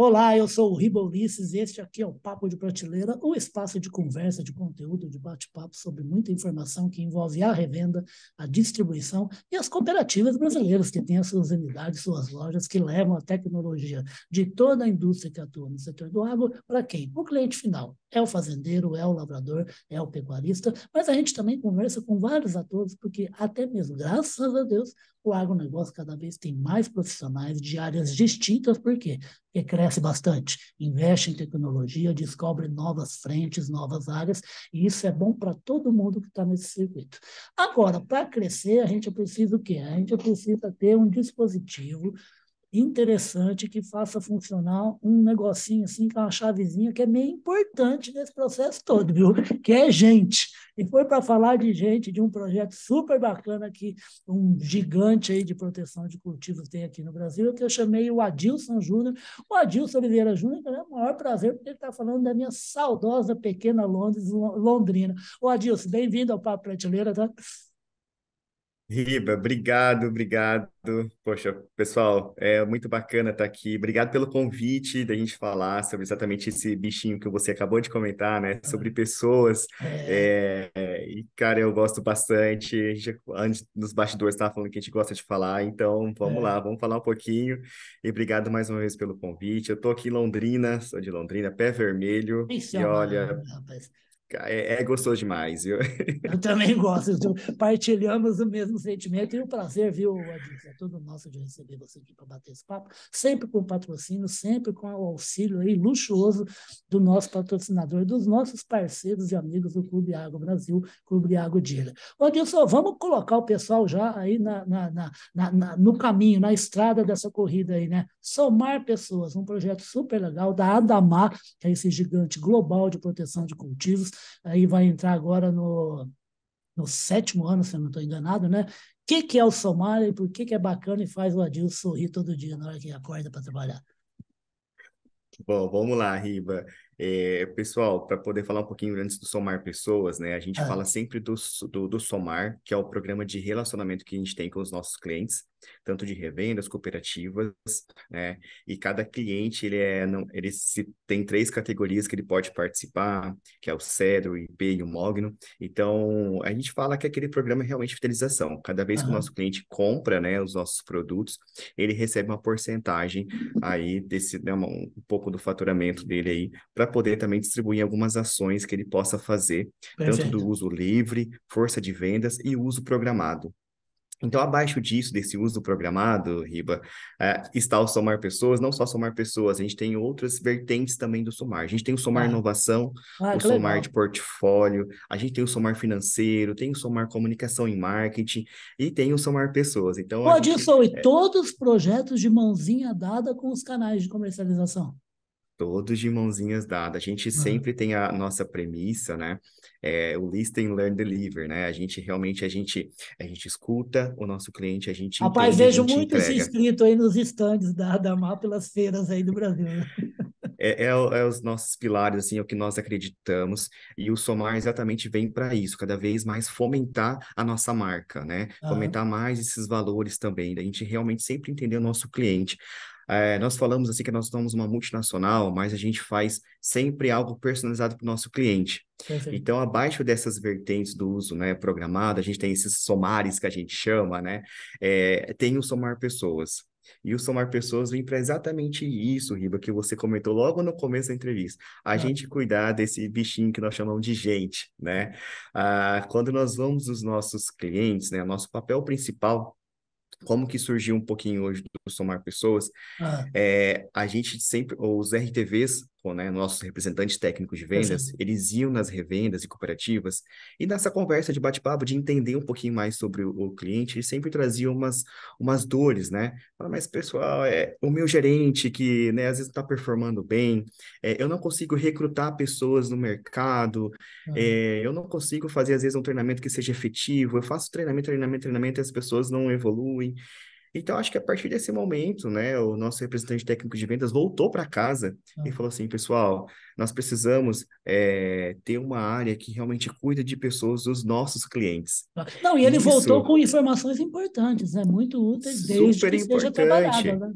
Olá, eu sou o Ribolices e este aqui é o Papo de Prateleira, o espaço de conversa, de conteúdo, de bate-papo sobre muita informação que envolve a revenda, a distribuição e as cooperativas brasileiras que têm as suas unidades, suas lojas que levam a tecnologia de toda a indústria que atua no setor do agro para quem? O cliente final. É o fazendeiro, é o lavrador, é o pecuarista, mas a gente também conversa com vários atores, porque até mesmo, graças a Deus, o agronegócio cada vez tem mais profissionais de áreas distintas, por quê? Porque cresce bastante, investe em tecnologia, descobre novas frentes, novas áreas, e isso é bom para todo mundo que está nesse circuito. Agora, para crescer, a gente precisa o quê? A gente precisa ter um dispositivo interessante que faça funcionar um negocinho assim, que é uma chavezinha que é meio importante nesse processo todo, viu? Que é gente. E foi para falar de gente, de um projeto super bacana que um gigante aí de proteção de cultivos tem aqui no Brasil, que eu chamei o Adilson Júnior. O Adilson Oliveira Júnior, é o maior prazer, porque ele está falando da minha saudosa pequena Londres, Londrina. O Adilson, bem-vindo ao Papo Prateleira, tá? Riba, obrigado, obrigado. Poxa, pessoal, é muito bacana estar aqui. Obrigado pelo convite da gente falar sobre exatamente esse bichinho que você acabou de comentar, né? Sobre pessoas. É, é e, cara, eu gosto bastante. A gente, antes, nos bastidores, estava falando que a gente gosta de falar. Então, vamos é. lá, vamos falar um pouquinho. E obrigado mais uma vez pelo convite. Eu estou aqui em Londrina, sou de Londrina, pé vermelho. Isso e é olha... Mano, rapaz. É, é, gostoso demais, viu? Eu também gosto. Partilhamos o mesmo sentimento e o prazer, viu, Adilson? É todo nosso de receber você aqui para bater esse papo, sempre com patrocínio, sempre com o auxílio aí luxuoso do nosso patrocinador, dos nossos parceiros e amigos do Clube Água Brasil, Clube Água Dira. Adilson, vamos colocar o pessoal já aí na, na, na, na, no caminho, na estrada dessa corrida aí, né? Somar Pessoas, um projeto super legal da Adamar, que é esse gigante global de proteção de cultivos aí vai entrar agora no, no sétimo ano, se eu não estou enganado, né? O que, que é o Somália e por que, que é bacana e faz o Adil sorrir todo dia na hora que acorda para trabalhar? Bom, vamos lá, Riba. É, pessoal, para poder falar um pouquinho antes do Somar Pessoas, né? A gente ah. fala sempre do, do, do, Somar, que é o programa de relacionamento que a gente tem com os nossos clientes, tanto de revendas, cooperativas, né? E cada cliente, ele é, não, ele se, tem três categorias que ele pode participar, que é o CEDRO, o IP e o Mogno. Então, a gente fala que é aquele programa é realmente fidelização. Cada vez ah. que o nosso cliente compra, né, os nossos produtos, ele recebe uma porcentagem aí desse, né, um, um pouco do faturamento dele aí, para poder também distribuir algumas ações que ele possa fazer, Perfeito. tanto do uso livre, força de vendas e uso programado. Então, abaixo disso, desse uso programado, Riba, é, está o somar pessoas, não só somar pessoas, a gente tem outras vertentes também do somar. A gente tem o somar ah. inovação, ah, o somar legal. de portfólio, a gente tem o somar financeiro, tem o somar comunicação e marketing e tem o somar pessoas. Então, Pode gente, é... e todos os projetos de mãozinha dada com os canais de comercialização. Todos de mãozinhas dadas. A gente sempre tem a nossa premissa, né? É, o listen, learn, deliver, né? A gente realmente, a gente, a gente escuta o nosso cliente, a gente Rapaz, entende, vejo gente muito entrega. esse escrito aí nos estandes da, da MAP pelas feiras aí do Brasil. Né? É, é, é, é, os nossos pilares, assim, é o que nós acreditamos, e o Somar exatamente vem para isso, cada vez mais fomentar a nossa marca, né? Uhum. Fomentar mais esses valores também, a gente realmente sempre entender o nosso cliente. É, nós falamos assim que nós somos uma multinacional, mas a gente faz sempre algo personalizado para o nosso cliente. Sim, sim. É. Então, abaixo dessas vertentes do uso né, programado, a gente tem esses somares que a gente chama, né? É, tem o somar pessoas. E o somar pessoas vem para exatamente isso, Riba, que você comentou logo no começo da entrevista. A ah. gente cuidar desse bichinho que nós chamamos de gente, né? Ah, quando nós vamos os nossos clientes, né? Nosso papel principal como que surgiu um pouquinho hoje do Somar Pessoas, ah. é, a gente sempre, os RTVs, com né, nossos representantes técnicos de vendas, eles iam nas revendas e cooperativas, e nessa conversa de bate-papo, de entender um pouquinho mais sobre o, o, cliente, eles sempre traziam umas, umas dores, né? Fala, mas pessoal, é o meu gerente que né, às vezes está performando bem, é, eu não consigo recrutar pessoas no mercado, é, eu não consigo fazer, às vezes, um treinamento que seja efetivo, eu faço treinamento, treinamento, treinamento, e as pessoas não evoluem. Então, acho que a partir desse momento, né, o nosso representante técnico de vendas voltou para casa ah. e falou assim, pessoal, nós precisamos é, ter uma área que realmente cuida de pessoas dos nossos clientes. Ah, não, e ele Isso... voltou com informações importantes, né, muito úteis, desde Super que importante. seja trabalhada, né?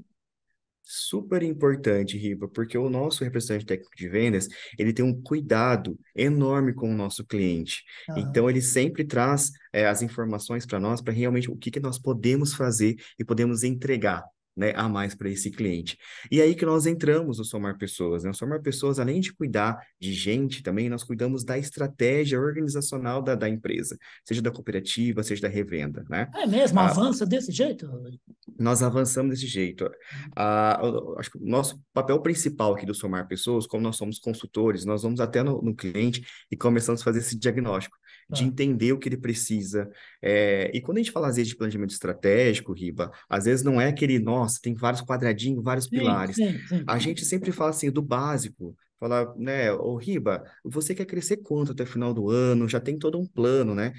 Super importante, Riva, porque o nosso representante técnico de vendas, ele tem um cuidado enorme com o nosso cliente. Então, ele sempre traz é, as informações para nós, para realmente o que, que nós podemos fazer e podemos entregar né, a mais para esse cliente. E aí que nós entramos no Somar Pessoas. Né? O Somar Pessoas, além de cuidar de gente, também nós cuidamos da estratégia organizacional da, da empresa, seja da cooperativa, seja da revenda. Né? É mesmo? Ah, avança desse jeito? Nós avançamos desse jeito. Hum. Ah, acho que o nosso papel principal aqui do Somar Pessoas, como nós somos consultores, nós vamos até no, no cliente e começamos a fazer esse diagnóstico de tá. entender o que ele precisa. É, e quando a gente fala, às vezes, de planejamento estratégico, Riba, às vezes não é aquele nó nossa, tem vários quadradinhos, vários pilares. sim, sim. A gente sempre fala assim do básico, falar, né, ô Riba, você quer crescer quanto até o final do ano? Já tem todo um plano, né?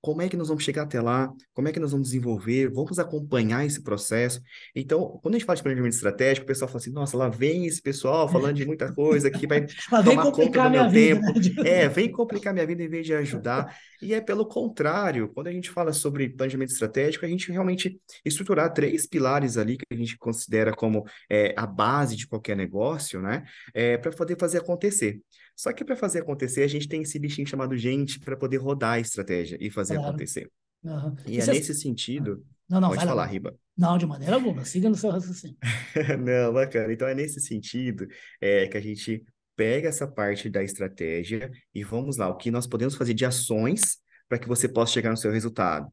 Como é que nós vamos chegar até lá? Como é que nós vamos desenvolver? Vamos acompanhar esse processo? Então, quando a gente fala de planejamento estratégico, o pessoal fala assim, nossa, lá vem esse pessoal falando de muita coisa que vai tomar conta do meu tempo. Vida, né, É, vem complicar minha vida em vez de ajudar. E é pelo contrário, quando a gente fala sobre planejamento estratégico, a gente realmente estruturar três pilares ali que a gente considera como é, a base de qualquer negócio, né? É, para poder fazer acontecer. Só que para fazer acontecer, a gente tem esse bichinho chamado gente para poder rodar a estratégia e fazer claro. acontecer. Uhum. E, e é nesse sentido. Ah. Não, não, Pode falar, lá. Riba. Não, de maneira alguma, siga no seu raciocínio. não, bacana. Então é nesse sentido é, que a gente pega essa parte da estratégia e vamos lá, o que nós podemos fazer de ações para que você possa chegar no seu resultado.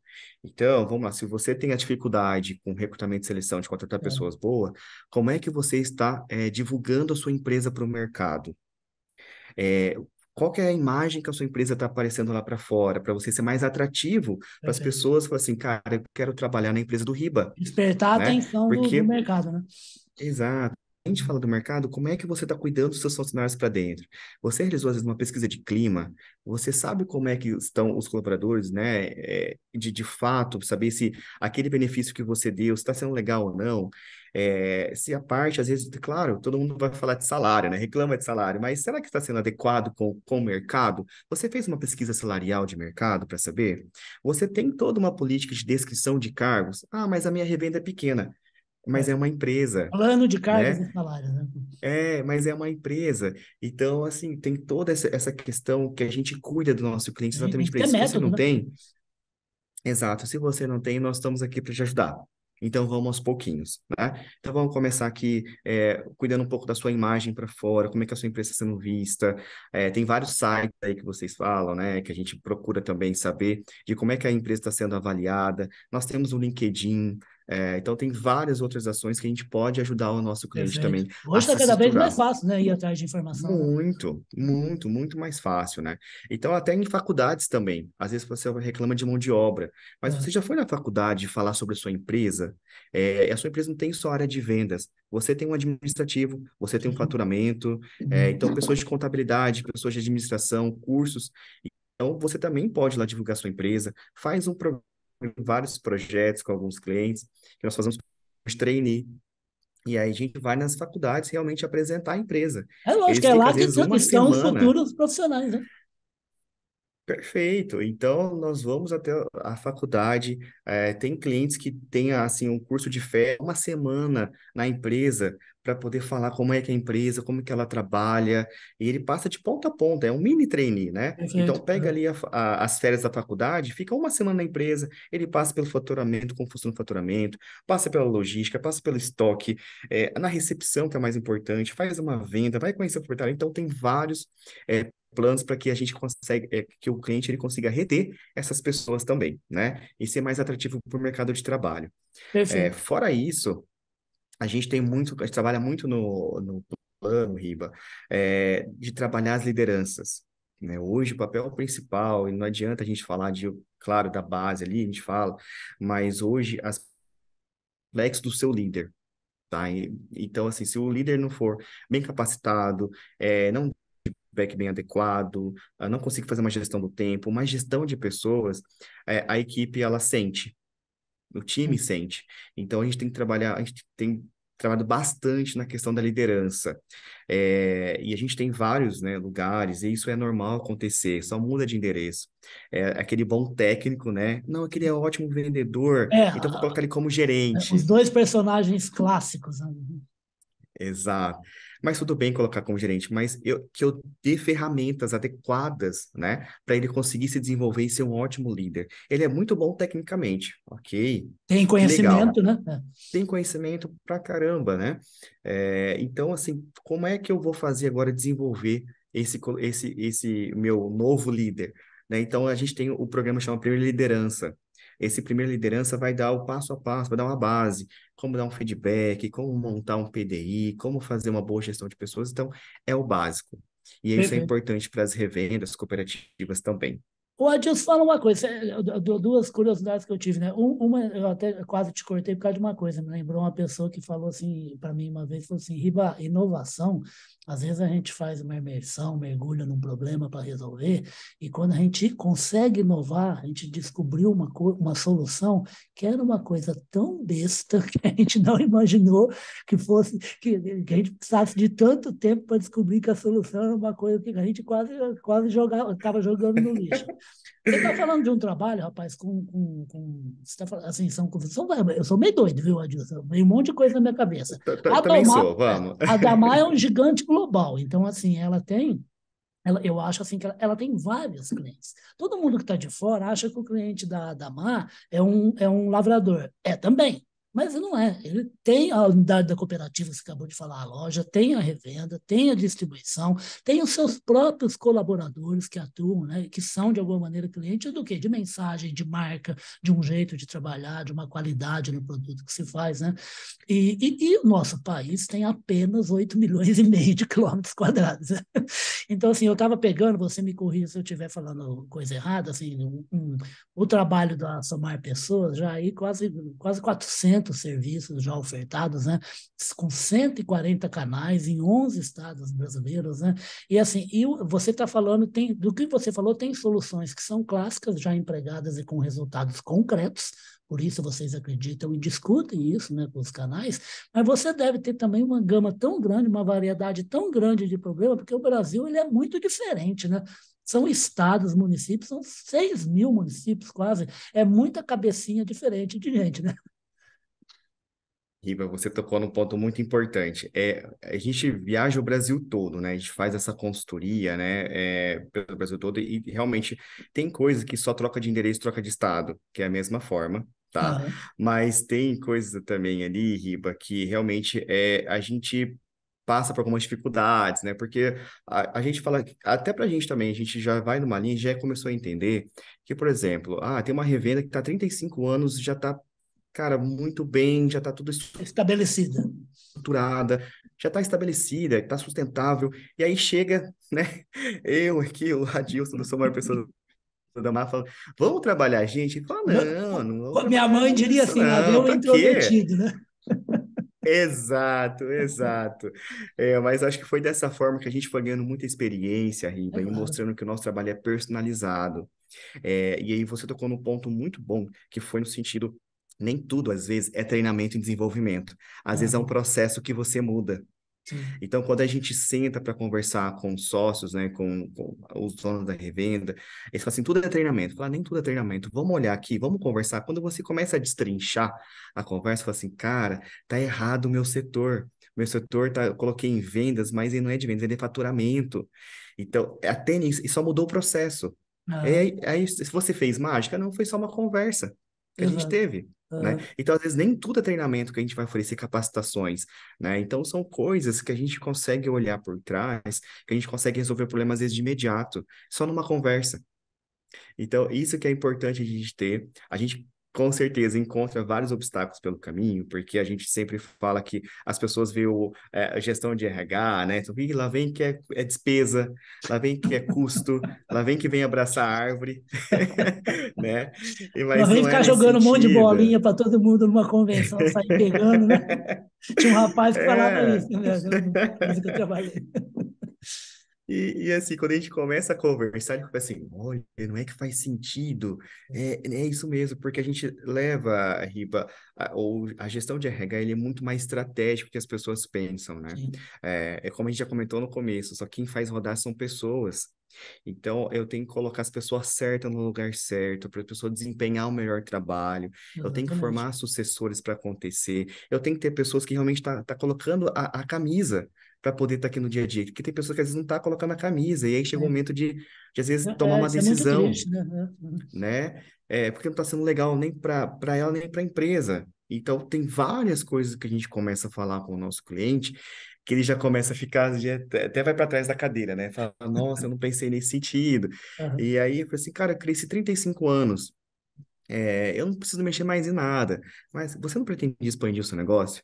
Então, vamos lá, se você tem a dificuldade com recrutamento e seleção de contratar é. pessoas boas, como é que você está é, divulgando a sua empresa para o mercado? É, qual é a imagem que a sua empresa está aparecendo lá para fora, para você ser mais atrativo para as é. pessoas, falar assim, cara, eu quero trabalhar na empresa do Riba. Despertar né? a atenção Porque... do, do mercado, né? Exato a gente fala do mercado, como é que você está cuidando dos seus funcionários para dentro? Você realizou, às vezes, uma pesquisa de clima, você sabe como é que estão os colaboradores, né? É, de, de fato, saber se aquele benefício que você deu está sendo legal ou não. É, se a parte, às vezes, claro, todo mundo vai falar de salário, né? Reclama de salário, mas será que está sendo adequado com, com o mercado? Você fez uma pesquisa salarial de mercado para saber? Você tem toda uma política de descrição de cargos? Ah, mas a minha revenda é pequena mas é uma empresa. Plano de cargas né? e salários, né? É, mas é uma empresa. Então, assim, tem toda essa, essa questão que a gente cuida do nosso cliente exatamente para isso. Método, se você não né? tem, exato, se você não tem, nós estamos aqui para te ajudar. Então vamos aos pouquinhos, né? Então vamos começar aqui é, cuidando um pouco da sua imagem para fora, como é que a sua empresa está sendo vista. É, tem vários sites aí que vocês falam, né? Que a gente procura também saber de como é que a empresa está sendo avaliada. Nós temos o LinkedIn, é, então tem várias outras ações que a gente pode ajudar o nosso cliente Perfeito. também. Hoje está cada vez mais fácil, né? Ir atrás de informação. Né? Muito, muito, muito mais fácil, né? Então, até em faculdades também. Às vezes você reclama de mão de obra, mas é. você já foi na faculdade falar sobre a sua empresa? É, a sua empresa não tem só área de vendas. Você tem um administrativo, você tem um faturamento, é, uhum. então pessoas de contabilidade, pessoas de administração, cursos. Então, você também pode lá divulgar sua empresa, faz um programa vários projetos com alguns clientes, que nós fazemos de trainee. E aí a gente vai nas faculdades realmente apresentar a empresa. É lógico, Eles é lá que, são os futuros profissionais, né? Perfeito. Então, nós vamos até a faculdade. É, tem clientes que têm, assim, um curso de fé uma semana na empresa para poder falar como é que é a empresa, como que ela trabalha, e ele passa de ponta a ponta, é um mini trainee, né? Então pega é. ali a, a, as férias da faculdade, fica uma semana na empresa, ele passa pelo faturamento, como funciona o faturamento, passa pela logística, passa pelo estoque, é, na recepção, que é mais importante, faz uma venda, vai conhecer o portal, então tem vários é, planos para que a gente consiga, é, que o cliente ele consiga reter essas pessoas também, né? E ser mais atrativo para o mercado de trabalho. É, fora isso, a gente tem muito, a gente trabalha muito no, no plano, Riba, é, de trabalhar as lideranças. Né? Hoje, o papel principal, e não adianta a gente falar de, claro, da base ali, a gente fala, mas hoje, as flex do seu líder. Tá? E, então, assim, se o líder não for bem capacitado, é, não feedback bem adequado, ah, não consigo fazer uma gestão do tempo, uma gestão de pessoas, é, a equipe ela sente, o time uhum. sente. Então a gente tem que trabalhar, a gente tem trabalhado bastante na questão da liderança. É, e a gente tem vários né, lugares, e isso é normal acontecer, só muda de endereço. É, aquele bom técnico, né? Não, aquele é ótimo vendedor, é, então vou colocar ele como gerente. É, os dois personagens clássicos. Né? Exato. Mas tudo bem colocar como gerente, mas eu, que eu dê ferramentas adequadas, né, para ele conseguir se desenvolver e ser um ótimo líder. Ele é muito bom tecnicamente, ok? Tem conhecimento, Legal. né? É. Tem conhecimento pra caramba, né? É, então, assim, como é que eu vou fazer agora desenvolver esse, esse, esse meu novo líder? Né? Então, a gente tem o programa chama Primeira Liderança, esse primeiro liderança vai dar o passo a passo, vai dar uma base, como dar um feedback, como montar um PDI, como fazer uma boa gestão de pessoas. Então, é o básico. E isso uhum. é importante para as revendas cooperativas também. O Adilson fala uma coisa, duas curiosidades que eu tive, né? Uma, eu até quase te cortei por causa de uma coisa, me lembrou uma pessoa que falou assim para mim uma vez, falou assim, Riba, inovação, às vezes a gente faz uma imersão, mergulha num problema para resolver, e quando a gente consegue inovar, a gente descobriu uma, uma solução que era uma coisa tão besta que a gente não imaginou que fosse, que, que a gente precisasse de tanto tempo para descobrir que a solução era uma coisa que a gente quase, quase jogava, estava jogando no lixo. Você está falando de um trabalho, rapaz, com. com, com você está falando, assim, são, são, eu sou meio doido, viu, Adilson? Vem um monte de coisa na minha cabeça. Também sou, vamos. A Damar é um gigante global, então, assim, ela tem. Ela, eu acho assim que ela, ela tem vários clientes. Todo mundo que está de fora acha que o cliente da, da é um, é um lavrador. É também, mas não é. Ele tem a unidade da cooperativa, você acabou de falar, a loja, tem a revenda, tem a distribuição, tem os seus próprios colaboradores que atuam, né, que são, de alguma maneira, clientes do quê? De mensagem, de marca, de um jeito de trabalhar, de uma qualidade no produto que se faz. Né? E, e, e o nosso país tem apenas 8 milhões e meio de quilômetros quadrados. Né? Então, assim, eu estava pegando, você me corrija se eu estiver falando coisa errada, assim, um, um, o trabalho da Somar Pessoas já aí quase, quase 400 serviços já ofertados, né? com 140 canais em 11 estados brasileiros. Né? E assim, e você está falando, tem, do que você falou, tem soluções que são clássicas, já empregadas e com resultados concretos, por isso vocês acreditam e discutem isso né, com os canais, mas você deve ter também uma gama tão grande, uma variedade tão grande de problemas, porque o Brasil ele é muito diferente, né? São estados, municípios, são 6 mil municípios quase, é muita cabecinha diferente de gente, né? Riba, você tocou num ponto muito importante. É, a gente viaja o Brasil todo, né? A gente faz essa consultoria, né? É, pelo Brasil todo e realmente tem coisa que só troca de endereço, troca de estado, que é a mesma forma, tá? Uhum. Mas tem coisa também ali, Riba, que realmente é a gente passa por algumas dificuldades, né? Porque a, a gente fala, até para a gente também, a gente já vai numa linha, já começou a entender que, por exemplo, ah, tem uma revenda que está 35 anos já está cara, muito bem, já está tudo estabelecida. Estruturada, já está estabelecida, está sustentável. E aí chega, né? Eu aqui, o Adilson, não sou a maior pessoa da Mar fala, vamos trabalhar, gente? Fala, não, não Minha mãe diria assim, não, não tá introvertido, né? Exato, exato. É, mas acho que foi dessa forma que a gente foi ganhando muita experiência, Riba, é e mostrando que o nosso trabalho é personalizado. É, e aí você tocou num ponto muito bom, que foi no sentido nem tudo, às vezes, é treinamento e desenvolvimento. Às uhum. vezes é um processo que você muda. Sim. Então, quando a gente senta para conversar com sócios, né, com, com, os donos da revenda, eles falam assim: tudo é treinamento. Fala, ah, nem tudo é treinamento. Vamos olhar aqui, vamos conversar. Quando você começa a destrinchar a conversa, fala assim: cara, tá errado o meu setor. Meu setor tá, eu coloquei em vendas, mas ele não é de vendas, ele é faturamento. Então, até nisso, e só mudou o processo. Ah. É, aí, se você fez mágica, não foi só uma conversa que Exato. a gente teve. Uhum. Né? Então, às vezes, nem tudo é treinamento que a gente vai oferecer capacitações, né? Então, são coisas que a gente consegue olhar por trás, que a gente consegue resolver problemas, às vezes, de imediato, só numa conversa. Então, isso que é importante a gente ter. A gente com certeza encontra vários obstáculos pelo caminho, porque a gente sempre fala que as pessoas veem o, é, a gestão de RH, né? Então, lá vem que é, é, despesa, lá vem que é custo, lá vem que vem abraçar a árvore, né? E, lá vem ficar é jogando um monte de bolinha para todo mundo numa convenção, sair pegando, né? Tinha um rapaz que falava é. isso, né? Eu, eu trabalhei. E, e, assim, quando a gente começa a conversar, ele tipo fica assim, olha, não é que faz sentido, é, é isso mesmo, porque a gente leva a Riba, a, ou a gestão de RH, ele é muito mais estratégico que as pessoas pensam, né? É, é como a gente já comentou no começo, só quem faz rodar são pessoas, então, eu tenho que colocar as pessoas certas no lugar certo, para a pessoa desempenhar o melhor trabalho. Exatamente. Eu tenho que formar sucessores para acontecer. Eu tenho que ter pessoas que realmente estão tá, tá colocando a, a camisa para poder estar tá aqui no dia a dia. Porque tem pessoas que às vezes não tá colocando a camisa, e aí chega o é. um momento de, de às vezes é, tomar uma é, é decisão, triste, né? É. né? É, porque não está sendo legal nem para ela, nem para a empresa. Então, tem várias coisas que a gente começa a falar com o nosso cliente, que ele já começa a ficar, já até vai para trás da cadeira, né? Fala, nossa, eu não pensei nesse sentido. Uhum. E aí, eu falei assim, cara, eu cresci 35 anos, é, eu não preciso mexer mais em nada. Mas você não pretende expandir o seu negócio?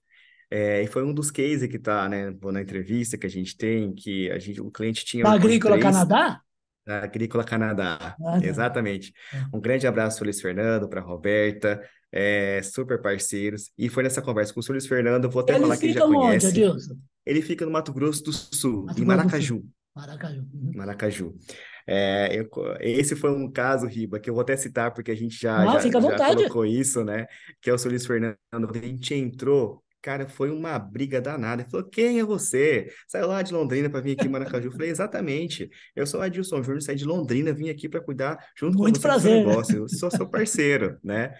É, e foi um dos cases que está né, na entrevista que a gente tem, que a gente, o cliente tinha... Da Agrícola três, Canadá? Da Agrícola Canadá, ah, tá. exatamente. Ah. Um grande abraço para o Luiz Fernando, para a Roberta, é, super parceiros. E foi nessa conversa com o Luiz Fernando, vou até falar que ele já onde, conhece. Adilson? Ele fica no Mato Grosso do Sul, Mato em Maracaju. Maracaju. Uhum. Maracaju. É, eu, esse foi um caso, Riba, que eu vou até citar, porque a gente já, ah, já, já colocou isso, né? Que é o Solis Fernando. a gente entrou Cara, foi uma briga danada. Ele falou: Quem é você? Saiu lá de Londrina para vir aqui em Maracaju. Eu falei: Exatamente. Eu sou o Adilson Júnior, saí de Londrina, vim aqui para cuidar junto Muito com você do negócio. Eu sou seu parceiro, né?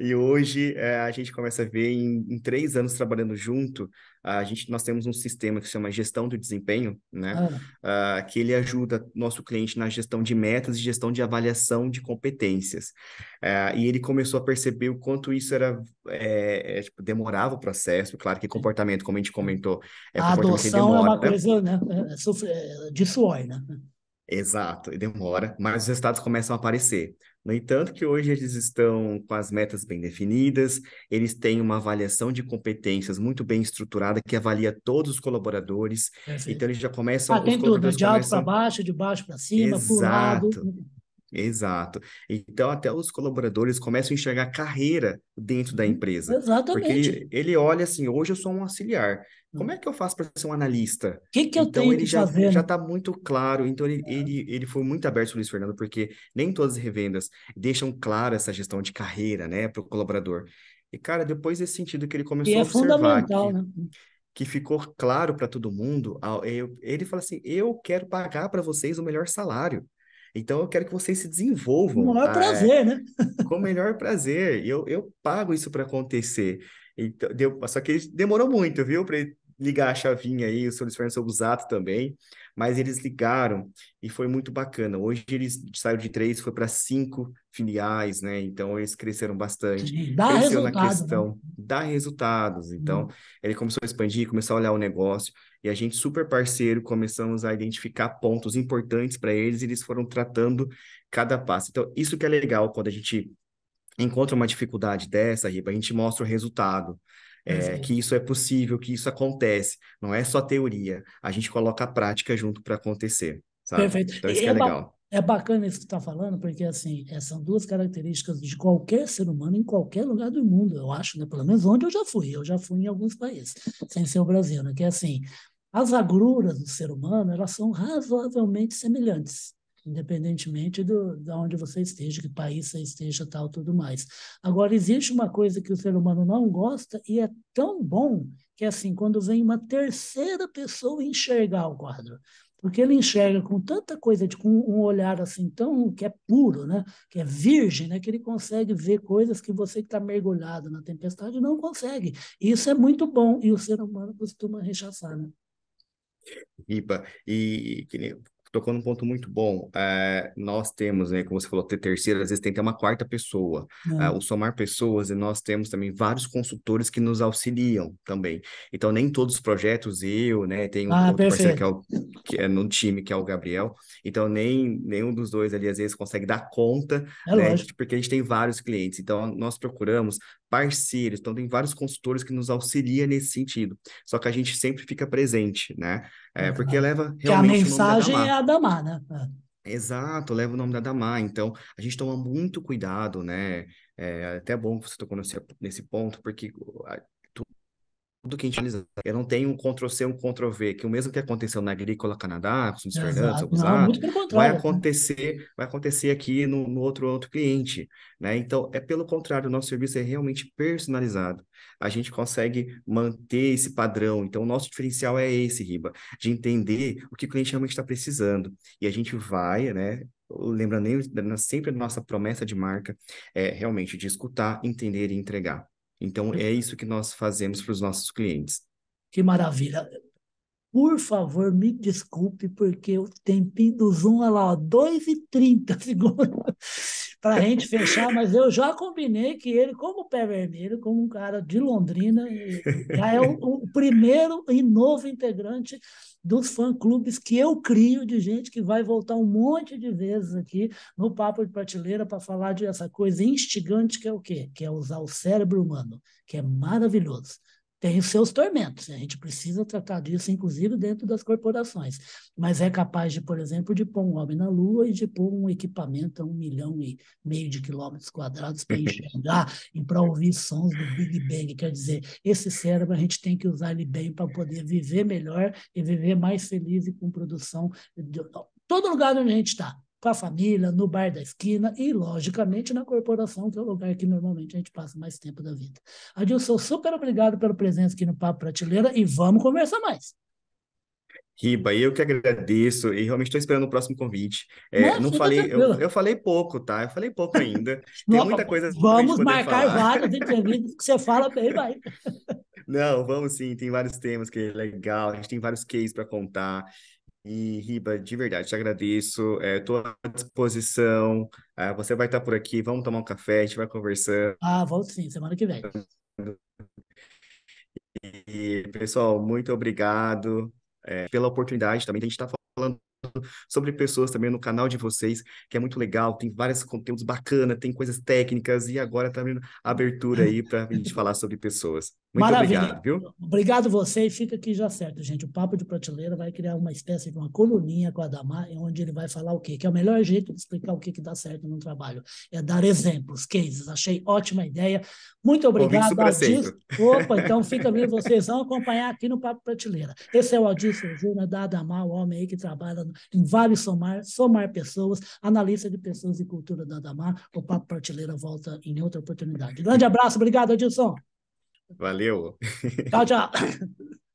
E hoje é, a gente começa a ver em, em três anos trabalhando junto a gente, nós temos um sistema que se chama gestão do desempenho, né? Ah. Uh, que ele ajuda nosso cliente na gestão de metas e gestão de avaliação de competências. Uh, e ele começou a perceber o quanto isso era é, é, tipo, demorava o processo. Claro que comportamento, como a gente comentou, é a adoção é demora, é uma né? coisa né? né? Sofre, é, de suor, né? Exato, e demora, mas os resultados começam a aparecer. No entanto, que hoje eles estão com as metas bem definidas, eles têm uma avaliação de competências muito bem estruturada que avalia todos os colaboradores. É, então eles já começam. Ah, tem tudo, de alto para baixo, de baixo para cima, Exato. por lado. Exato. Então, até os colaboradores começam a enxergar carreira dentro da uhum. empresa. Exatamente. Porque ele olha assim: hoje eu sou um auxiliar. Hum. Como é que eu faço para ser um analista? O que, que eu então, tenho ele já, fazer? já está né? muito claro. Então, ele, é. ele, ele foi muito aberto, Luiz Fernando, porque nem todas as revendas deixam claro essa gestão de carreira né, para o colaborador. E, cara, depois desse sentido que ele começou é a observar. Que, né? que ficou claro para todo mundo, ele fala assim: eu quero pagar para vocês o melhor salário. Então eu quero que vocês se desenvolvam. Com o maior ah, prazer, né? É, com o melhor prazer. Eu, eu pago isso para acontecer. Então, deu, só que demorou muito, viu? Para ligar a chavinha aí, o Sr. Fernando usado também, mas eles ligaram e foi muito bacana. Hoje eles saiu de três, foi para cinco filiais, né? Então eles cresceram bastante. Dá Cresceu resultado, na né? questão, né? dá resultados. Então, hum. ele começou a expandir, começou a olhar o negócio, e a gente, super parceiro, começamos a identificar pontos importantes para eles, e eles foram tratando cada passo. Então, isso que é legal quando a gente encontra uma dificuldade dessa, Riba, a gente mostra o resultado é, uhum. que isso é possível, que isso acontece. Não é só teoria, a gente coloca a prática junto para acontecer. Sabe? Perfeito. Então isso é, é legal. É bacana isso que está falando, porque assim, são duas características de qualquer ser humano em qualquer lugar do mundo, eu acho, né? Pelo menos onde eu já fui, eu já fui em alguns países, sem ser o Brasil, né? Que é assim, as agruras do ser humano, elas são razoavelmente semelhantes independentemente do, de onde você esteja, que país você esteja, tal, tudo mais. Agora, existe uma coisa que o ser humano não gosta e é tão bom que, assim, quando vem uma terceira pessoa enxergar o quadro, porque ele enxerga com tanta coisa, de, com um olhar assim tão que é puro, né? que é virgem, né? que ele consegue ver coisas que você que está mergulhado na tempestade não consegue. E isso é muito bom e o ser humano costuma rechaçar. Né? Ipa e que nem, tocou num ponto muito bom. É, nós temos, né, como você falou, ter terceira, às vezes tem até uma quarta pessoa. É. É, o somar pessoas, e nós temos também vários consultores que nos auxiliam também. Então, nem todos os projetos eu, né, tem um ah, parceiro que é, o, que é no time, que é o Gabriel. Então, nem nenhum dos dois ali, às vezes, consegue dar conta, é né, porque a gente tem vários clientes. Então, nós procuramos parceiros, então tem vários consultores que nos auxilia nesse sentido. Só que a gente sempre fica presente, né? É, é porque leva realmente. Que a mensagem é a Damar, né? É. Exato, leva o nome da Damá. Então, a gente toma muito cuidado, né? É até bom que você tocou nesse, nesse ponto, porque tudo que a gente analisa. Eu não tenho um Ctrl-C, um Ctrl-V, que o mesmo que aconteceu na Agrícola Canadá, com os Fernandes, alguns vai acontecer, vai acontecer aqui no, no, outro outro cliente, né? Então, é pelo contrário, o nosso serviço é realmente personalizado. A gente consegue manter esse padrão. Então, o nosso diferencial é esse, Riba, de entender o que o cliente realmente está precisando. E a gente vai, né, lembrando sempre a nossa promessa de marca é realmente de escutar, entender e entregar. Então, é isso que nós fazemos para os nossos clientes. Que maravilha. Por favor, me desculpe, porque o tempinho do Zoom é lá, 2h30 para a gente fechar, mas eu já combinei que ele, como pé vermelho, como um cara de Londrina, já é o, o primeiro e novo integrante dos fã-clubes que eu crio, de gente que vai voltar um monte de vezes aqui no Papo de Prateleira para falar de essa coisa instigante que é o quê? Que é usar o cérebro humano, que é maravilhoso tem os seus tormentos. A gente precisa tratar disso, inclusive, dentro das corporações. Mas é capaz de, por exemplo, de pôr um homem na Lua e de pôr um equipamento a um milhão e meio de quilômetros quadrados para enxergar e para ouvir sons do Big Bang. Quer dizer, esse cérebro a gente tem que usar ele bem para poder viver melhor e viver mais feliz e com produção. De... Todo lugar onde a gente está, com a família, no bar da esquina e, logicamente, na corporação, que é o lugar que normalmente a gente passa mais tempo da vida. Adilson, super obrigado pela presença aqui no Papo Prateleira e vamos conversar mais. Riba, eu que agradeço e realmente estou esperando o próximo convite. É, Nossa, não falei, eu, eu, falei pouco, tá? Eu falei pouco ainda. Tem muita coisa. Vamos marcar várias entrevistas que você fala bem, vai. Não, vamos sim. Tem vários temas que é legal. A gente tem vários cases para contar. E, Riba, de verdade, te agradeço. Estou eh, à disposição. Eh, você vai estar por aqui, vamos tomar um café, a gente vai conversando. Ah, volto sim, semana que vem. E, pessoal, muito obrigado é, pela oportunidade também de a gente estar tá falando sobre pessoas também no canal de vocês, que é muito legal, tem vários conteúdos bacana, tem coisas técnicas e agora tá abrindo abertura aí para a gente falar sobre pessoas. Muito Maravilha. obrigado, viu? Obrigado você e fica aqui já certo, gente. O Papo de Prateleira vai criar uma espécie de uma coluninha com a Damar, onde ele vai falar o quê? Que é o melhor jeito de explicar o que, que dá certo no trabalho. É dar exemplos, cases. Achei ótima ideia. Muito obrigado, Adilson. Opa, então fica bem, vocês vão acompanhar aqui no Papo Prateleira. Esse é o Adilson Júnior da Adamar, o homem aí que trabalha pensando em vários somar, somar pessoas, analista de pessoas e cultura da Damar. O Papo Prateleira volta em outra oportunidade. Grande abraço, obrigado, Adilson. Valeu. Tchau, tchau.